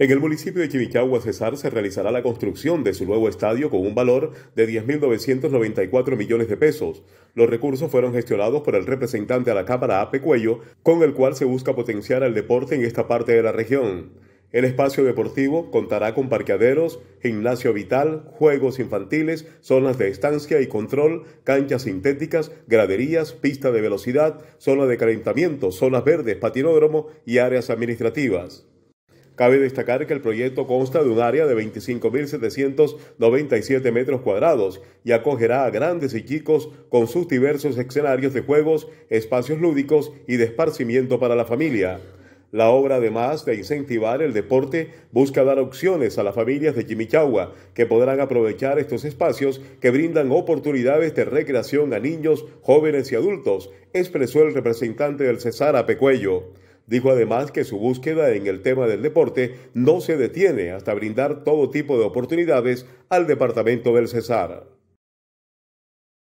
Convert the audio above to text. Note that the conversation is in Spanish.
En el municipio de Chivichagua, Cesar, se realizará la construcción de su nuevo estadio con un valor de 10.994 millones de pesos. Los recursos fueron gestionados por el representante a la Cámara, Ape Cuello, con el cual se busca potenciar el deporte en esta parte de la región. El espacio deportivo contará con parqueaderos, gimnasio vital, juegos infantiles, zonas de estancia y control, canchas sintéticas, graderías, pista de velocidad, zona de calentamiento, zonas verdes, patinódromo y áreas administrativas. Cabe destacar que el proyecto consta de un área de 25.797 metros cuadrados y acogerá a grandes y chicos con sus diversos escenarios de juegos, espacios lúdicos y de esparcimiento para la familia. La obra, además de incentivar el deporte, busca dar opciones a las familias de Chimichagua que podrán aprovechar estos espacios que brindan oportunidades de recreación a niños, jóvenes y adultos, expresó el representante del Cesar Apecuello. Dijo además que su búsqueda en el tema del deporte no se detiene hasta brindar todo tipo de oportunidades al departamento del Cesar.